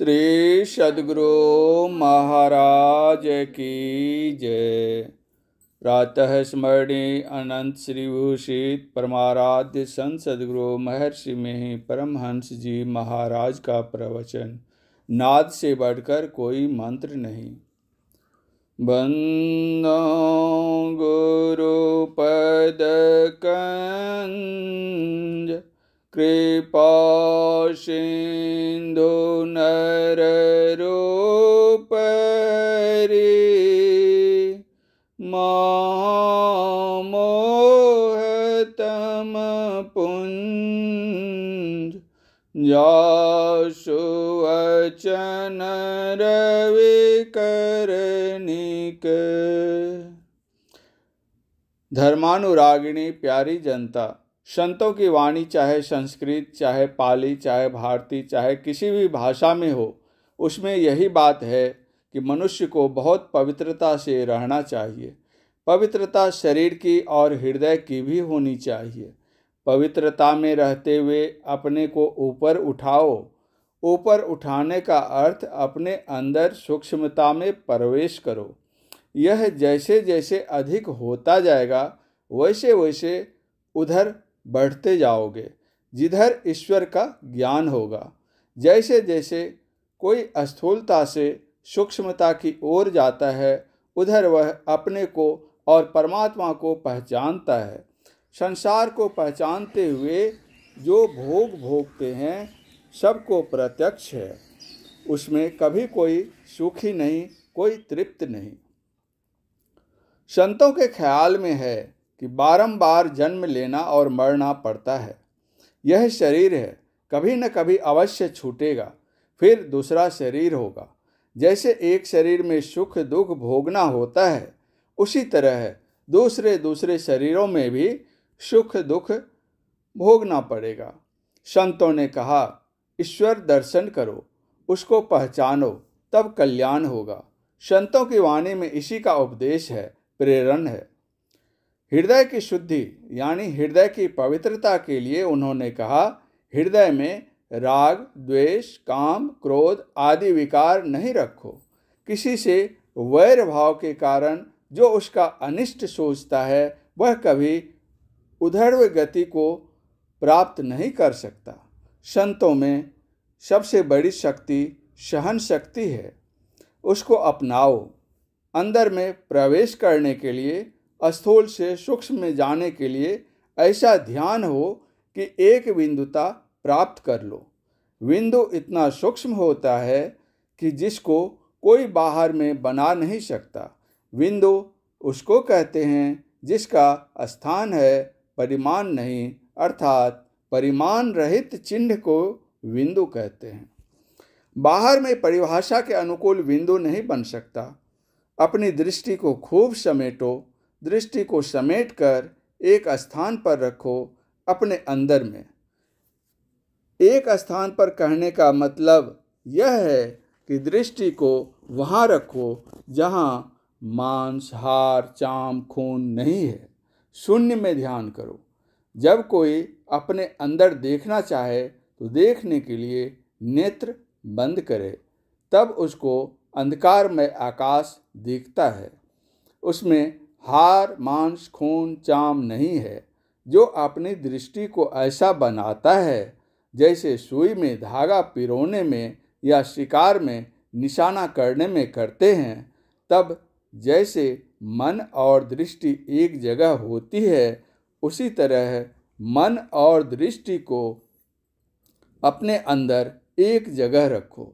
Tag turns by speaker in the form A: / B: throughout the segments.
A: श्री सदगुरु महाराज की जय प्रातः स्मरणीय अनंत श्रीभूषित परमाराध्य संत सदगुरु महर्षि में परमहंस जी महाराज का प्रवचन नाद से बढ़कर कोई मंत्र नहीं पद कंज कृपासिन्धु नररूपरि महामोहतम पुञ्ज जाशुवचन रविकरणिक धर्मानुरागिणी प्यारी जनता संतों की वाणी चाहे संस्कृत चाहे पाली चाहे भारती चाहे किसी भी भाषा में हो उसमें यही बात है कि मनुष्य को बहुत पवित्रता से रहना चाहिए पवित्रता शरीर की और हृदय की भी होनी चाहिए पवित्रता में रहते हुए अपने को ऊपर उठाओ ऊपर उठाने का अर्थ अपने अंदर सूक्ष्मता में प्रवेश करो यह जैसे जैसे अधिक होता जाएगा वैसे वैसे उधर बढ़ते जाओगे जिधर ईश्वर का ज्ञान होगा जैसे जैसे कोई स्थूलता से सूक्ष्मता की ओर जाता है उधर वह अपने को और परमात्मा को पहचानता है संसार को पहचानते हुए जो भोग भोगते हैं सबको प्रत्यक्ष है उसमें कभी कोई सुखी नहीं कोई तृप्त नहीं संतों के ख्याल में है कि बारंबार जन्म लेना और मरना पड़ता है यह शरीर है कभी न कभी अवश्य छूटेगा फिर दूसरा शरीर होगा जैसे एक शरीर में सुख दुख भोगना होता है उसी तरह है दूसरे दूसरे शरीरों में भी सुख दुख भोगना पड़ेगा संतों ने कहा ईश्वर दर्शन करो उसको पहचानो तब कल्याण होगा संतों की वाणी में इसी का उपदेश है प्रेरण है हृदय की शुद्धि यानी हृदय की पवित्रता के लिए उन्होंने कहा हृदय में राग द्वेष काम क्रोध आदि विकार नहीं रखो किसी से वैर भाव के कारण जो उसका अनिष्ट सोचता है वह कभी उधर्व गति को प्राप्त नहीं कर सकता संतों में सबसे बड़ी शक्ति सहन शक्ति है उसको अपनाओ अंदर में प्रवेश करने के लिए स्थूल से सूक्ष्म में जाने के लिए ऐसा ध्यान हो कि एक बिंदुता प्राप्त कर लो बिंदु इतना सूक्ष्म होता है कि जिसको कोई बाहर में बना नहीं सकता बिंदु उसको कहते हैं जिसका स्थान है परिमाण नहीं अर्थात परिमाण रहित चिन्ह को बिंदु कहते हैं बाहर में परिभाषा के अनुकूल बिंदु नहीं बन सकता अपनी दृष्टि को खूब समेटो दृष्टि को समेट कर एक स्थान पर रखो अपने अंदर में एक स्थान पर कहने का मतलब यह है कि दृष्टि को वहाँ रखो जहाँ मांस हार चाम खून नहीं है शून्य में ध्यान करो जब कोई अपने अंदर देखना चाहे तो देखने के लिए नेत्र बंद करे तब उसको अंधकारमय आकाश दिखता है उसमें हार मांस खून चाम नहीं है जो अपनी दृष्टि को ऐसा बनाता है जैसे सुई में धागा पिरोने में या शिकार में निशाना करने में करते हैं तब जैसे मन और दृष्टि एक जगह होती है उसी तरह मन और दृष्टि को अपने अंदर एक जगह रखो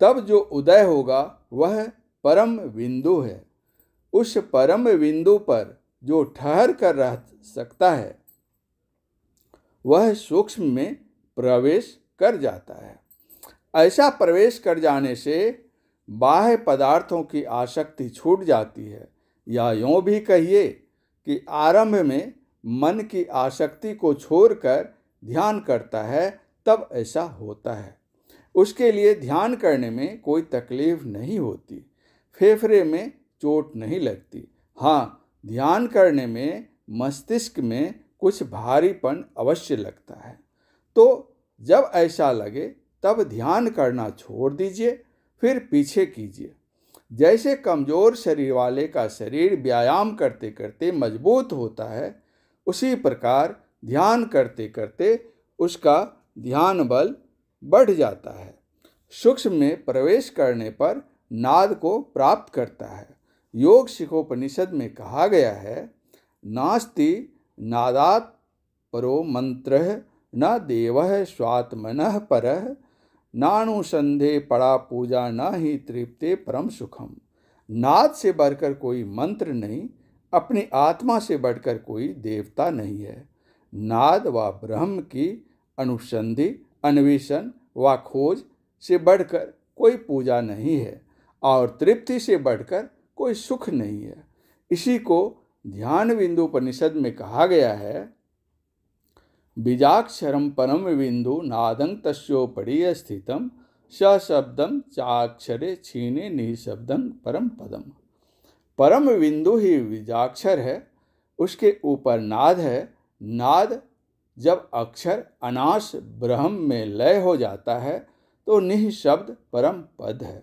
A: तब जो उदय होगा वह परम बिंदु है उस परम बिंदु पर जो ठहर कर रह सकता है वह सूक्ष्म में प्रवेश कर जाता है ऐसा प्रवेश कर जाने से बाह्य पदार्थों की आसक्ति छूट जाती है या यों भी कहिए कि आरंभ में मन की आसक्ति को छोड़कर ध्यान करता है तब ऐसा होता है उसके लिए ध्यान करने में कोई तकलीफ नहीं होती फेफड़े में चोट नहीं लगती हाँ ध्यान करने में मस्तिष्क में कुछ भारीपन अवश्य लगता है तो जब ऐसा लगे तब ध्यान करना छोड़ दीजिए फिर पीछे कीजिए जैसे कमज़ोर शरीर वाले का शरीर व्यायाम करते करते मजबूत होता है उसी प्रकार ध्यान करते करते उसका ध्यान बल बढ़ जाता है सूक्ष्म में प्रवेश करने पर नाद को प्राप्त करता है योग शिखोपनिषद में कहा गया है नास्ति नादात परो मंत्र न देव स्वात्मन पर नाणुसंधे पड़ा पूजा न ही तृप्ते परम सुखम नाद से बढ़कर कोई मंत्र नहीं अपनी आत्मा से बढ़कर कोई देवता नहीं है नाद व ब्रह्म की अनुसंधि अन्वेषण व खोज से बढ़कर कोई पूजा नहीं है और तृप्ति से बढ़कर कोई सुख नहीं है इसी को ध्यान बिंदु परिषद में कहा गया है बीजाक्षरम परम बिंदु नादंग तस्ोपड़ी स्थितम सशब्दम चाक्षरे छीने निःशब्दम परम पदम परम बिंदु ही बीजाक्षर है उसके ऊपर नाद है नाद जब अक्षर अनाश ब्रह्म में लय हो जाता है तो निःशब्द परम पद है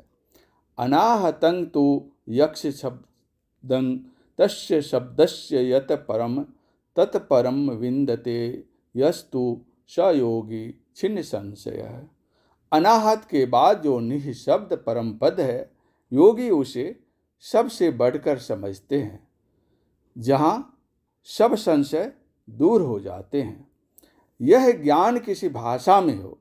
A: अनाहतंग तो यक्ष शब्द तस्य शब्दस्य यत परम तत्परम विन्दते यस्तु सयोगी छिन्न संशय अनाहत के बाद जो निःशब्द परम पद है योगी उसे सबसे बढ़कर समझते हैं जहाँ सब संशय दूर हो जाते हैं यह ज्ञान किसी भाषा में हो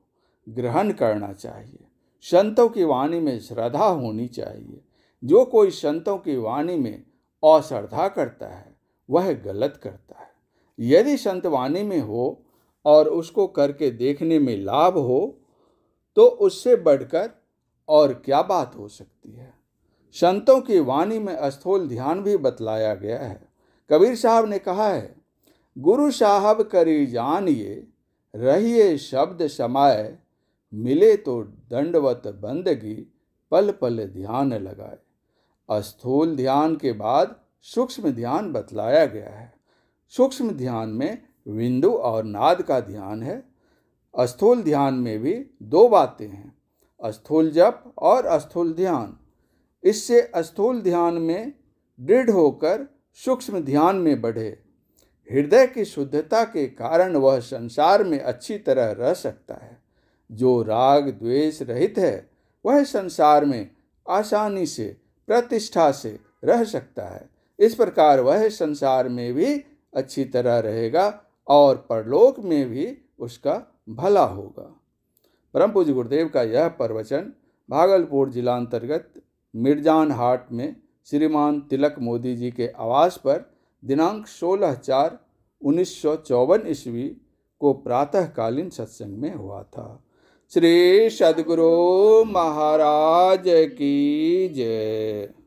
A: ग्रहण करना चाहिए संतों की वाणी में श्रद्धा होनी चाहिए जो कोई संतों की वाणी में अश्रद्धा करता है वह गलत करता है यदि संत वाणी में हो और उसको करके देखने में लाभ हो तो उससे बढ़कर और क्या बात हो सकती है संतों की वाणी में अस्थूल ध्यान भी बतलाया गया है कबीर साहब ने कहा है गुरु साहब करी जानिए रहिए शब्द समाये मिले तो दंडवत बंदगी पल पल ध्यान लगाए स्थूल ध्यान के बाद सूक्ष्म ध्यान बतलाया गया है सूक्ष्म ध्यान में विंदु और नाद का ध्यान है स्थूल ध्यान में भी दो बातें हैं स्थूल जप और स्थूल ध्यान इससे स्थूल ध्यान में दृढ़ होकर सूक्ष्म ध्यान में बढ़े हृदय की शुद्धता के कारण वह संसार में अच्छी तरह रह सकता है जो राग द्वेष रहित है वह संसार में आसानी से प्रतिष्ठा से रह सकता है इस प्रकार वह संसार में भी अच्छी तरह रहेगा और परलोक में भी उसका भला होगा परम पूज्य गुरुदेव का यह प्रवचन भागलपुर अंतर्गत मिर्जान हाट में श्रीमान तिलक मोदी जी के आवास पर दिनांक 16 चार उन्नीस ईस्वी को प्रातःकालीन सत्संग में हुआ था श्री सदगुरु महाराज की जय